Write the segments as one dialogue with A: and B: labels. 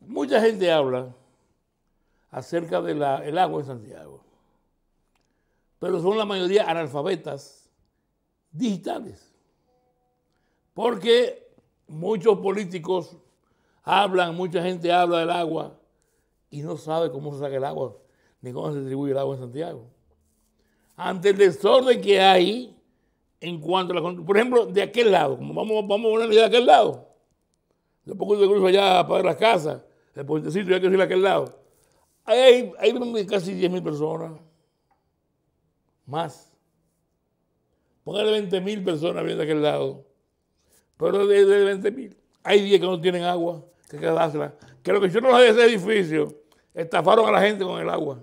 A: mucha gente habla acerca del agua en Santiago, pero son la mayoría analfabetas digitales, porque muchos políticos hablan, mucha gente habla del agua y no sabe cómo se saca el agua, ni cómo se distribuye el agua en Santiago. Ante el desorden que hay en cuanto a la... Por ejemplo, de aquel lado, vamos, vamos a ponerle de aquel lado. Le pongo yo cruzo allá para ver las casas, el puentecito, ya que ir a aquel lado. Ahí, hay casi 10 mil personas. Más. Póngale 20 mil personas viendo de aquel lado. Pero de, de 20 mil, hay 10 que no tienen agua, que cadastra. Que lo que yo no lo de ese edificio, estafaron a la gente con el agua.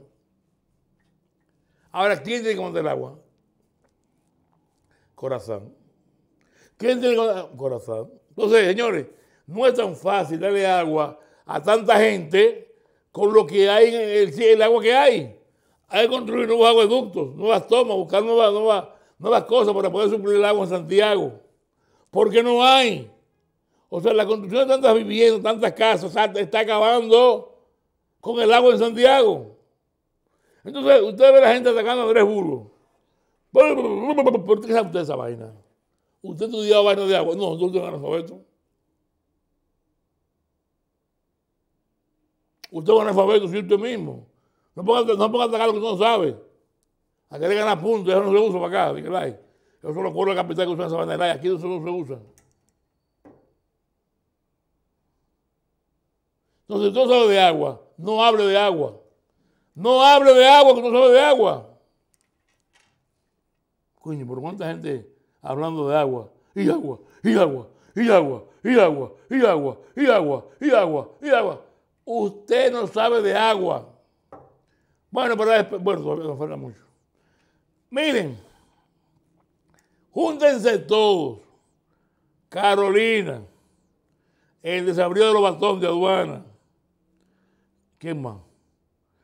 A: Ahora, ¿quién tiene que mandar el agua? Corazón. ¿Quién tiene que agua? Corazón. Entonces, señores, no es tan fácil darle agua a tanta gente con lo que hay, en el, el agua que hay. Hay que construir nuevos acueductos, nuevas tomas, buscar nuevas, cosas para poder suplir el agua en Santiago. Porque no hay. O sea, la construcción de tantas viviendas, tantas casas, está acabando con el agua en Santiago. Entonces, usted ve a la gente atacando a tres ¿Por qué sabe usted esa vaina? ¿Usted estudiaba vaina de agua? No, yo soy esto. Usted es analfabeto, si usted mismo. No ponga, no atacar lo que usted no sabe. Aquí que le ganan puntos, eso no se usa para acá, Nicolai. Yo solo acuerdo el la capital que usan y aquí eso no se usa. Entonces, usted sabe de agua, no hable de agua. No hable de agua, que no sabe de agua. Coño, por cuánta gente hablando de agua, y agua, y agua, y agua, y agua, y agua, y agua, y agua, y agua usted no sabe de agua. Bueno, pero bueno, todavía falta mucho. Miren, júntense todos. Carolina, el desabrió de los bastones de aduana. ¿Quién más?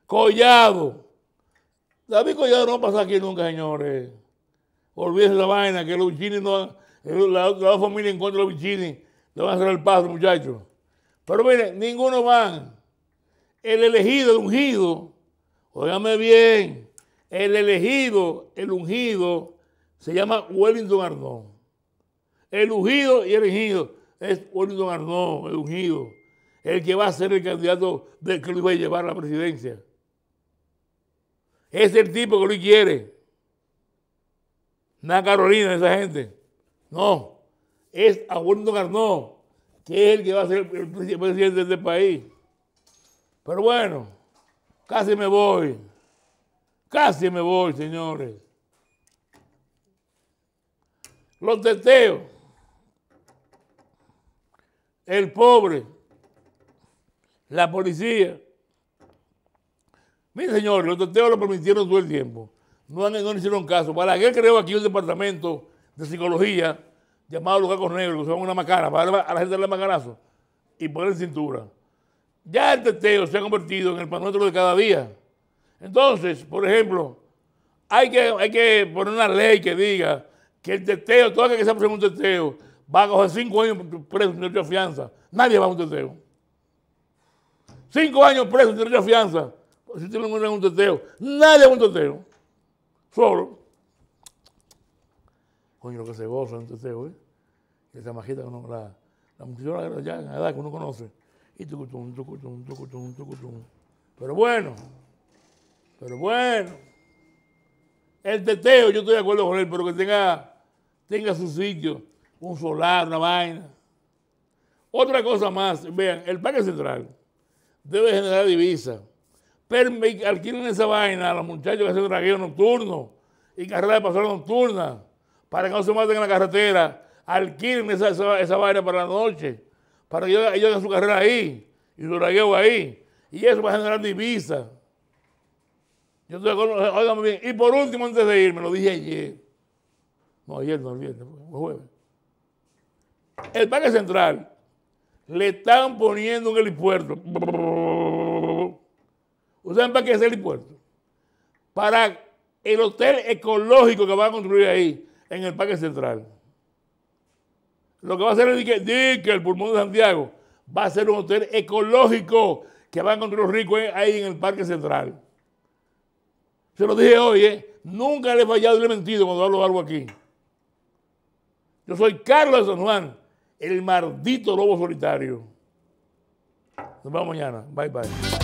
A: Collado. David Collado no pasa aquí nunca, señores. Olvídense la vaina, que los bichines no la, la familia en contra de los bichines le van a hacer el paso, muchachos. Pero mire ninguno van. El elegido, el ungido, óigame bien, el elegido, el ungido, se llama Wellington Arnón. El ungido y el elegido es Wellington Arnón, el ungido, el que va a ser el candidato que lo va a llevar a la presidencia. Es el tipo que lo quiere. Nada Carolina, esa gente. No, es a Wellington Arnón que es el que va a ser el presidente de este país. Pero bueno, casi me voy. Casi me voy, señores. Los teteos. El pobre. La policía. Mire, señores, los teteos lo permitieron todo el tiempo. No, han, hicieron caso. Para qué creó aquí un departamento de psicología llamado los cacos negros, que son una macara para darle a la gente darle macarazo y poner cintura. Ya el teteo se ha convertido en el pan de cada día. Entonces, por ejemplo, hay que, hay que poner una ley que diga que el teteo, todo aquel que se en un teteo, va a coger cinco años preso sin derecho a fianza. Nadie va a un teteo. Cinco años preso sin derecho a fianza. Si tiene un teteo, nadie va a un teteo. Solo coño, lo que se goza en Teteo, Esa majita, uno, la, la ya la edad que uno conoce. Y tucutum, tucutum, tucutum, Pero bueno, pero bueno. El teteo, yo estoy de acuerdo con él, pero que tenga, tenga su sitio, un solar, una vaina. Otra cosa más, vean, el Parque Central debe generar divisas. Alquilen esa vaina a los muchachos que hacen dragueo nocturno y carrera de pasar nocturna, para que no se maten en la carretera, alquilen esa, esa, para la noche, para que ellos, hagan su carrera ahí y su ragueo ahí. Y eso va a generar divisas. Y por último, antes de irme, lo dije ayer. No, ayer no, ayer no, jueves. El Parque Central le están poniendo un helipuerto. ¿Ustedes saben para qué es el helipuerto? Para el hotel ecológico que van a construir ahí en el Parque Central. Lo que va a hacer es que, que el pulmón de Santiago va a ser un hotel ecológico que van encontrar los ricos eh, ahí en el Parque Central.
B: Se lo dije hoy,
A: eh, nunca le he fallado y le he mentido cuando hablo de algo aquí. Yo soy Carlos de San Juan, el maldito lobo solitario. Nos vemos mañana. Bye, bye.